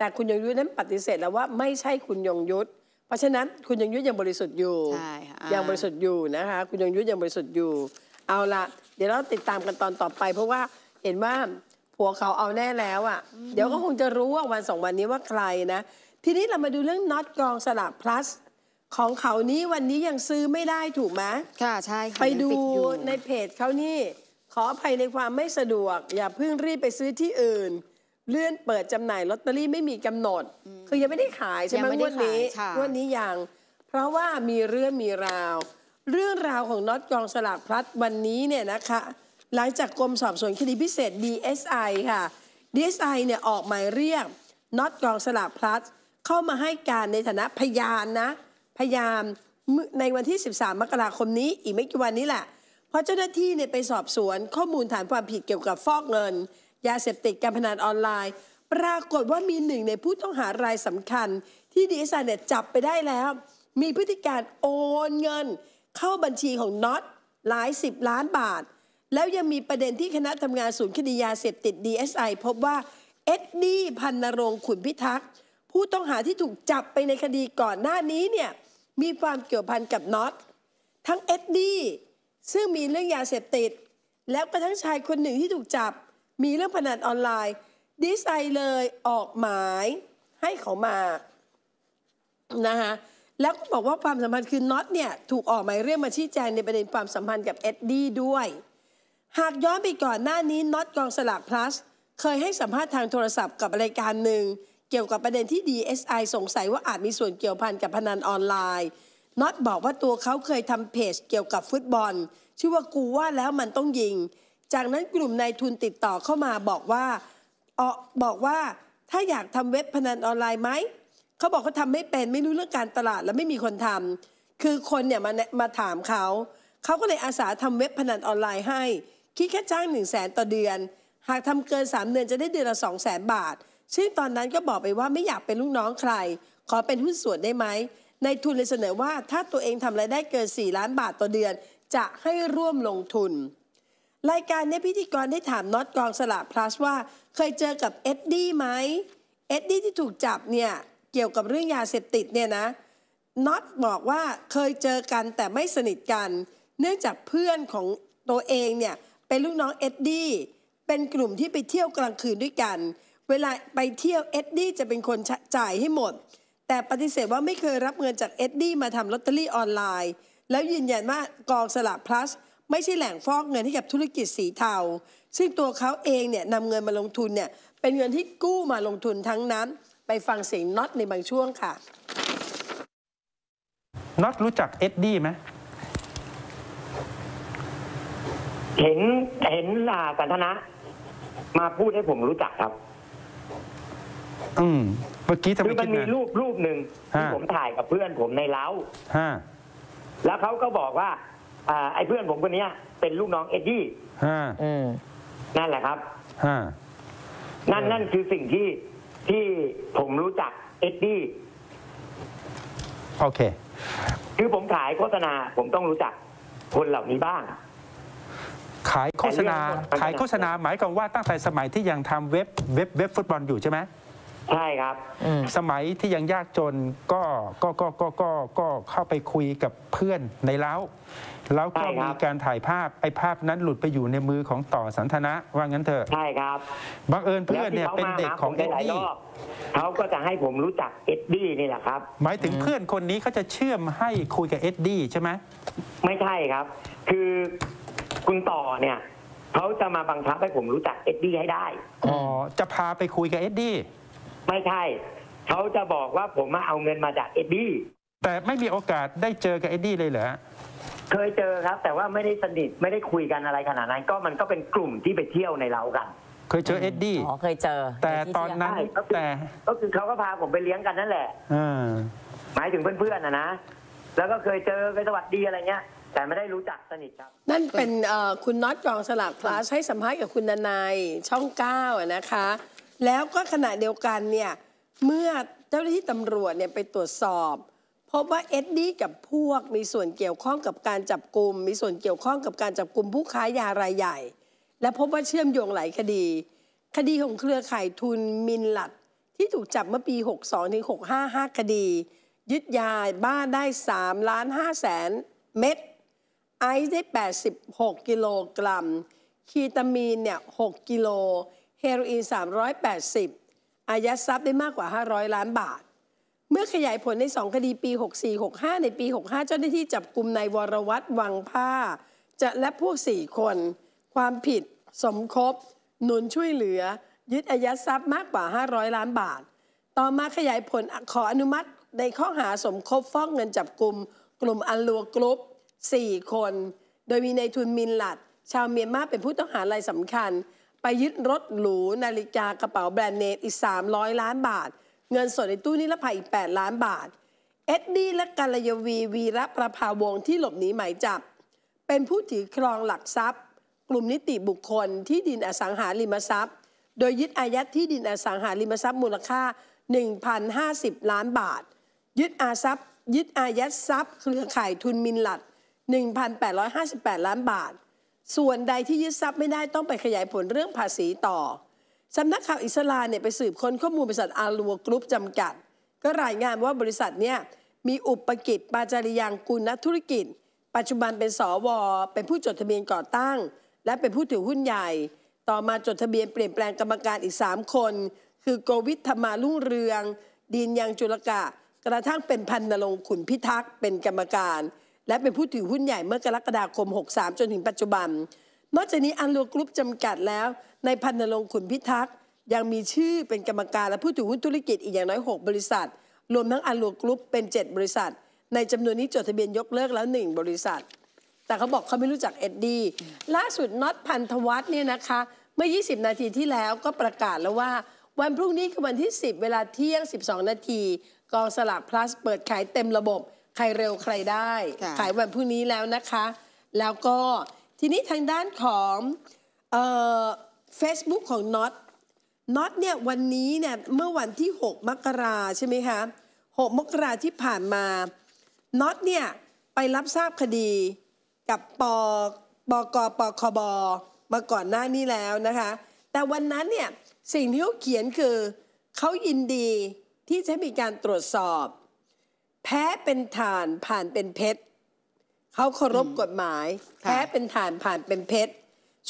แต่คุณยงยุทธนั้นปฏิเสธแล้วว่าไม่ใช่คุณยงยุทธเพราะฉะนั้นคุณยงยุทธยังบริสุทธิ์อยู่ยังบริสุทธิ์อยู่นะคะ คุณยงยุทธยังบริสุทธิ์อยู่เอาละเดี๋ยวเราติดตามกันตอนต่อไป เพราะว่าเห็นว่าผัวเขาเอาแน่แล้วอ่ะเดี๋ยวก็คงจะรู้ว่าวันสองวันนี้ว่าใครนะทีนี้เรามาดูเรื่องน็อตกองสลากพลัส ของเขานี้วันนี้ยังซื้อไม่ได้ถูกไหมค่ะใช่ไปดูในเพจเขานี่ขออภัยในความไม่สะดวกอย่าเพิ่งรีบไปซื้อที่อื่นเลื่อนเปิดจำหน่ายลอตเตอรี่ไม่มีกำหนด คือยังไม่ได้ขายใช่ไหมยังไม่ได้วดนี้ขายงวดนี้ยัง เพราะว่ามีเรื่องมีราว เรื่องราวของน็อตกองสลากพลัดวันนี้เนี่ยนะคะ หลังจากกรมสอบสวนคดีพิเศษ DSI ค่ะ DSI เนี่ยออกหมายเรียกน็อตกองสลากพลัดเข้ามาให้การในฐานะพยานนะพยานในวันที่ 13 มกราคมนี้อีกไม่กี่วันนี้แหละ เพราะเจ้าหน้าที่เนี่ยไปสอบสวนข้อมูลฐานความผิดเกี่ยวกับฟอกเงินยาเสพติดการพนันออนไลน์ ปรากฏว่ามีหนึ่งในผู้ต้องหารายสำคัญที่ดีไซน์เนี่ยจับไปได้แล้ว มีพฤติการโอนเงิน เข้าบัญชีของน็อตหลายสิบล้านบาท แล้วยังมีประเด็นที่คณะทำงานศูนย์คดียาเสพติด DSI พบว่าเอ็ดดี้พันนรงขุนพิทักษ์ ผู้ต้องหาที่ถูกจับไปในคดีก่อนหน้านี้เนี่ยมีความเกี่ยวพันกับน็อตทั้งเอ็ดดี้ซึ่งมีเรื่องยาเสพติดแล้วก็ทั้งชายคนหนึ่งที่ถูกจับมีเรื่องพนันออนไลน์ดีไซน์เลยออกหมาย ให้เขามานะคะแล้วก็บอกว่าความสัมพันธ์คือน็อตเนี่ยถูกออกหมายเรียกมาชี้แจงในประเด็นความสัมพันธ์กับเอ็ดดี้ด้วย หากย้อนไปก่อนหน้านี้น็อตกองสลากพลัสเคยให้สัมภาษณ์ทางโทรศัพท์กับรายการหนึ่งเกี่ยวกับประเด็นที่ DSI สงสัยว่าอาจมีส่วนเกี่ยวพันกับพนันออนไลน์น็อตบอกว่าตัวเขาเคยทำเพจเกี่ยวกับฟุตบอล ชื่อว่ากูว่าแล้วมันต้องยิงจากนั้นกลุ่มนายทุนติดต่อเข้ามาบอกว่าออบอกว่าถ้าอยากทำเว็บพนันออนไลน์ไหมเขาบอกเขาทำไม่เป็นไม่รู้เรื่องการตลาดและไม่มีคนทำคือคนเนี่ยมามาถามเขาเขาก็เลยอาสาทำเว็บพนันออนไลน์ให้คิดแค่จ้าง1 0 0 0 0แสนต่อเดือนหากทำเกิน 3เดือนจะได้เดือนละ2 0 0แสนบาทซึ่งตอนนั้นก็บอกไปว่าไม่อยากเป็นลูกน้องใคร ขอเป็นหุ้นส่วนได้ไหมนายทุนเลยเสนอว่าถ้าตัวเองทำไรายได้เกิน 4 ล้านบาทต่อเดือนจะให้ร่วมลงทุนรายการนี้พิธีกรได้ถามน็อตกองสลากพลัสว่าเคยเจอกับเอ็ดดี้ไหมเอ็ดดี้ที่ถูกจับเนี่ยเกี่ยวกับเรื่องยาเสพติดเนี่ยนะน็อตบอกว่าเคยเจอกันแต่ไม่สนิทกันเนื่องจากเพื่อนของตัวเองเนี่ยเป็นลูกน้องเอ็ดดี้เป็นกลุ่มที่ไปเที่ยวกลางคืนด้วยกัน เวลาไปเที่ยวเอ็ดดี้จะเป็นคนจ่ายให้หมด แต่ปฏิเสธว่าไม่เคยรับเงินจากเอ็ดดี้มาทำลอตเตอรี่ออนไลน์ แล้วยืนยันว่ากองสลากพลัสไม่ใช่แหล่งฟอกเงินให้กับธุรกิจสีเทา ซึ่งตัวเขาเองเนี่ยนำเงินมาลงทุน เนี่ยเป็นเงินที่กู้มาลงทุนทั้งนั้น ไปฟังเสียงน็อตในบางช่วงค่ะน็อตรู้จักเอ็ดดี้ไหม เห็นเห็นลาสันทนะ มาพูดให้ผมรู้จักครับ อืมเมื่อกี้ทำไมคือิมันมีรูปรูปหนึ่งที่ผมถ่ายกับเพื่อนผมในเล้าฮะแล้วเขาก็บอกว่าอไอ้เพื่อนผมคนนี้เป็นลูกน้องเอ็ดดี้นั่นแหละครับนั่นนั่นคือสิ่งที่ที่ผมรู้จักเอ็ดดี้โอเค คือผมขายโฆษณาผมต้องรู้จักคนเหล่านี้บ้าง ขายโฆษณาขายโฆษณาหมายความว่าตั้งแต่สมัยที่ยังทำเว็บเว็บเว็บฟุตบอลอยู่ใช่ไหมใช่ครับสมัยที่ยังยากจนก็ก็ก็ก็ก็ก็เข้าไปคุยกับเพื่อนในเล้าแล้วก็มีการถ่ายภาพ ไอ้ภาพนั้นหลุดไปอยู่ในมือของต่อสันทนะว่างั้นเถอะใช่ครับ บังเอิญเพื่อนเนี่ยเป็นเด็กของเอ็ดดี้เขาก็จะให้ผมรู้จักเอ็ดดี้นี่แหละครับ หมายถึงเพื่อนคนนี้เขาจะเชื่อมให้คุยกับเอ็ดดี้ใช่ไหมไม่ใช่ครับ คือคุณต่อเนี่ยเขาจะมาบังคับให้ผมรู้จักเอ็ดดี้ให้ได้อ๋อจะพาไปคุยกับเอ็ดดี้ไม่ใช่เขาจะบอกว่าผมมาเอาเงินมาจากเอ็ดดี้แต่ไม่มีโอกาสได้เจอกับเอ็ดดี้เลยเหรอเคยเจอครับ แต่ว่าไม่ได้สนิทไม่ได้คุยกันอะไรขนาดนั้น ก็มันก็เป็นกลุ่มที่ไปเที่ยวในเรากัน เคยเจอเอ็ดดี้อ๋อเคยเจอ แต่ตอนนั้นก็แต่ก็คือเขาก็พาผมไปเลี้ยงกันนั่นแหละอหมายถึงเพื่อนๆนะนะ แล้วก็เคยเจอเคยสวัสดีอะไรเงี้ยแต่ไม่ได้รู้จักสนิทครับ นั่นเป็นคุณน็อตกองสลากพลาสให้สัมภาษณ์กับคุณนานายช่องเก้านะคะแล้วก็ขณะเดียวกันเนี่ยเมื่อเจ้าหน้าที่ตำรวจเนี่ยไปตรวจสอบ พบว่าเอ็ดดี้กับพวกมีส่วนเกี่ยวข้องกับการจับกลุ่มมีส่วนเกี่ยวข้องกับการจับกลุ่มผู้ค้ายารายใหญ่และพบว่าเชื่อมโยงหลายคดี คดีของเครือข่ายทุนมินลัด ที่ถูกจับเมื่อปี 62 ถึง 655 คดี ยึดยาบ้าได้ 3 ล้าน5แสนเม็ดไอซ์ได้ 86กิโลกรัมคีตามีนเนี่ย 6กิโลเฮโรอีน380อายัดทรัพย์ได้มากกว่า 500 ล้านบาท เมื่อขยายผลใน2คดีปี 64-65 ในปี 65 เจ้าหน้าที่จับกลุ่มนายวรวัตรวังผ้าจะและพวก4คน ความผิด สมคบหนุนช่วยเหลือ ยึดอายัดทรัพย์มากกว่า 500 ล้านบาท ต่อมาขยายผลขออนุมัติในข้อหาสมคบฟ้องเงินจับกลุ่มกลุ่มอันลัวกรุ๊ป 4 คน โดยมีนายทุนมินหลัด ชาวเมียนมาเป็นผู้ต้องหารายสำคัญไปยึดรถหรูนาฬิกากระเป๋าแบรนด์เนมอีก 300 ล้านบาท เงินสดในตู้นิรภัยอีก 8 ล้านบาท เอ็ดดี้และกัลยวีวีระประภาวงที่หลบหนีหมายจับ เป็นผู้ถือครองหลักทรัพย์ กลุ่มนิติบุคคลที่ดินอสังหาริมทรัพย์โดยยึดอายัดที่ดินอสังหาริมทรัพย์มูลค่า1,050ล้านบาท ยึดอาทรัพย์ยึดอายัดทรัพย์เครือข่ายทุนมินหลัด1,858 ล้านบาทส่วนใดที่ยึดทรัพย์ไม่ได้ต้องไปขยายผลเรื่องภาษีต่อ สำนักข่าวอิสลาเนี่ยไปสืบค้นข้อมูลบริษัทอาลัวกรุ๊ปจำกัด ก็รายงานว่าบริษัทเนี่ยมีอุปกิจปาจาริยังกุลนักธุรกิจ ปัจจุบันเป็นสว เป็นผู้จดทะเบียนก่อตั้ง และเป็นผู้ถือหุ้นใหญ่ ต่อมาจดทะเบียนเปลี่ยนแปลงกรรมการอีก3คน คือโกวิทธรรมาลุ่งเรืองดีนยังจุลกะ กระทั่งเป็นพันนรงขุนพิทักษ์เป็นกรรมการและเป็นผู้ถือหุ้นใหญ่เมื่อกรกฎาคม 63 จนถึงปัจจุบัน นอกจากนี้อันลูกรุ๊ปจำกัดแล้ว ในพันนรงขุนพิทักษ์ ยังมีชื่อเป็นกรรมการและผู้ถือหุ้นธุรกิจอีกอย่างน้อย 6 บริษัท รวมทั้งอันลูกรุ๊ปเป็น 7 บริษัท ในจำนวนนี้จดทะเบียนยกเลิกแล้ว 1 บริษัท แต่เขาบอกเขาไม่รู้จักเอ็ดดี้ล่าสุดน็อตพันธวัฒน์เนี่ยนะคะ เมื่อ 20 นาทีที่แล้วก็ประกาศแล้วว่า วันพรุ่งนี้คือวันที่ 10 เวลาเที่ยง 12นาทีกองสลากพลัสเปิดขายเต็มระบบใครเร็วใครได้ขายวันพรุ่งนี้แล้วนะคะ แล้วก็ทีนี้ทางด้านของเฟซบุ๊กของน็อตน็อตเนี่ยวันนี้เนี่ยเมื่อวันที่ 6 มกราใช่ไหมคะ6มกราที่ผ่านมาน็อตเนี่ยไปรับทราบคดีกับปปกปคบมาก่อนหน้านี้แล้วนะคะแต่วันนั้นเนี่ยสิ่งที่เขาเขียนคือเขายินดีที่จะมีการตรวจสอบแพ้เป็นฐานผ่านเป็นเพชรเขาเคารพกฎหมาย แพ้เป็นฐานผ่านเป็นเพชร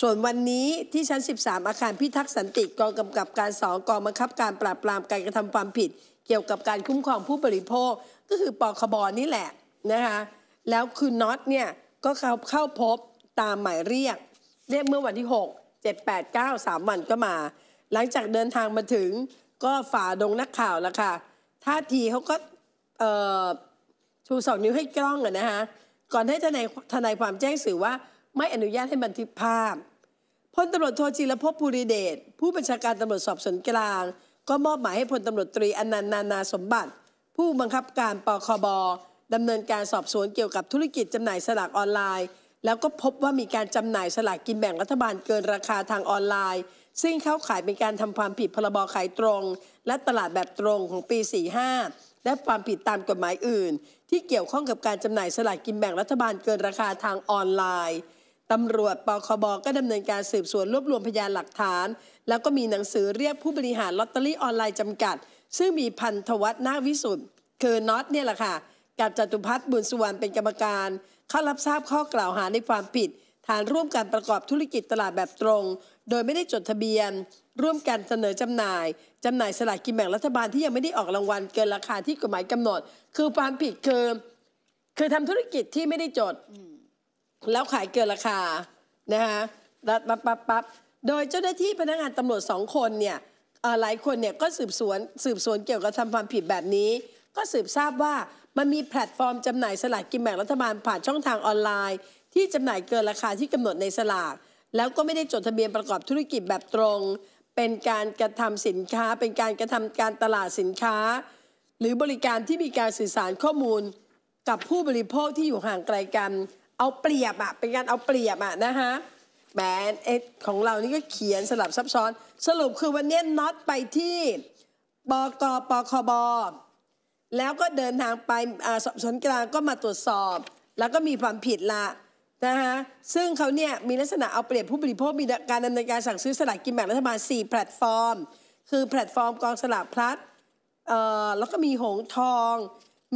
ส่วนวันนี้ที่ชั้น13 อาคารพิทักษ์สันติกองกำกับการสองกองบังคับการปราบปรามการกระทำความผิด เกี่ยวกับการคุ้มครองผู้บริโภค ก็คือปคบนี่แหละนะคะแล้วคือน็อตเนี่ยก็เข้าเข้าพบตามหมายเรียก เรียกเมื่อวันที่ 6 7 8 9 3 วันก็มา หลังจากเดินทางมาถึงก็ฝ่าดงนักข่าวแล้วค่ะท่าทีเขาก็ชูสองนิ้วให้กล้องอะนะคะก่อนให้ทนายทนายความแจ้งสื่อว่าไม่อนุญาตให้บันทึกภาพพลตำรวจโทจิรพภูริเดชผู้บัญชาการตำรวจสอบสวนกลาง ก็มอบหมายให้พลตำรวจตรีอนันต์นานาสมบัติ ผู้บังคับการปคบดำเนินการสอบสวนเกี่ยวกับธุรกิจจำหน่ายสลากออนไลน์ แล้วก็พบว่ามีการจำหน่ายสลากกินแบ่งรัฐบาลเกินราคาทางออนไลน์ ซึ่งเข้าขายเป็นการทำความผิดพรบขายตรง และตลาดแบบตรงของปี45และความผิดตามกฎหมายอื่น ที่เกี่ยวข้องกับการจำหน่ายสลากกินแบ่งรัฐบาลเกินราคาทางออนไลน์ตำรวจปคบก็ดำเนินการสืบสวนรวบรวมพยานหลักฐาน แล้วก็มีหนังสือเรียกผู้บริหารลอตเตอรี่ออนไลน์จำกัด ซึ่งมีพันธวัฒน์นาวิสุทธ์คือน็อตเนี่ยแหละค่ะกับจตุพัฒน์บุญสุวรรณเป็นกรรมการเข้ารับทราบข้อกล่าวหาในความผิดฐานร่วมกันประกอบธุรกิจตลาดแบบตรงโดยไม่ได้จดทะเบียนร่วมกันเสนอจำหน่ายจำหน่ายสลากกินแบ่งรัฐบาลที่ยังไม่ได้ออกรางวัลเกินราคาที่กฎหมายกำหนด คือความผิดคือคือทำธุรกิจที่ไม่ได้จด แล้วขายเกินราคานะคะรัดปับปั๊บปั๊บโดยเจ้าหน้าที่พนักงานตำรวจสองคนเนี่ยหลายคนเนี่ยก็สืบสวนสืบสวนเกี่ยวกับทำความผิดแบบนี้ ก็สืบทราบว่ามันมีแพลตฟอร์มจำหน่ายสลากกินแบ่งรัฐบาลผ่านช่องทางออนไลน์ ที่จำหน่ายเกินราคาที่กำหนดในสลากแล้วก็ไม่ได้จดทะเบียนประกอบธุรกิจแบบตรง เป็นการกระทำสินค้า เป็นการกระทำการตลาดสินค้า หรือบริการที่มีการสื่อสารข้อมูล กับผู้บริโภคที่อยู่ห่างไกลกันเอาเปรียบอะเป็นการเอาเปรียบอะนะคะแหนเอของเรานี่ก็เขียนสลับซับซ้อน สรุปคือวันนี้น็อตไปที่บกปคบแล้วก็เดินทางไปสอบสวนกลางก็มาตรวจสอบ แล้วก็มีความผิดละนะคะซึ่งเขาเนี่ยมีลักษณะเอาเปรียบผู้บริโภคมีการดำเนินการสั่งซื้อสลากกินแบ่งรัฐบาล4แพลตฟอร์มคือแพลตฟอร์มกองสลากพลัสเอ่อแล้วก็มีหงทอง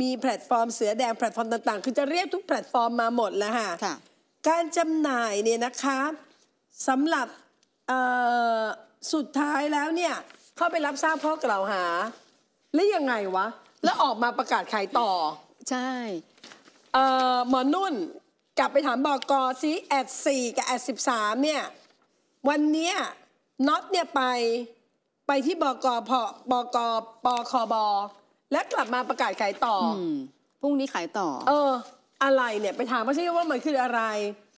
มีแพลตฟอร์ม เสือแดงแพลตฟอร์มต่างๆคือจะเรียกทุกแพลตฟอร์มมาหมดแล้วค่ะการจำหน่ายเนี่ยนะคะสำหรับสุดท้ายแล้วเนี่ยเข้าไปรับทราบข้อกล่าวหาแล้วยังไงวะแล้วออกมาประกาศขายต่อใช่หมอนุ่นกลับไปถามบอกกซิแอดสี่กับแอดสิบสามเนี่ย วันเนี้ยน็อตเนี่ย ไปไปที่ บกพอบกปอคบและกลับมาประกาศขายต่ออพรุ่งนี้ขายต่อเออ อะไรเนี่ย ไปถามว่าใช่ว่ามันคืออะไร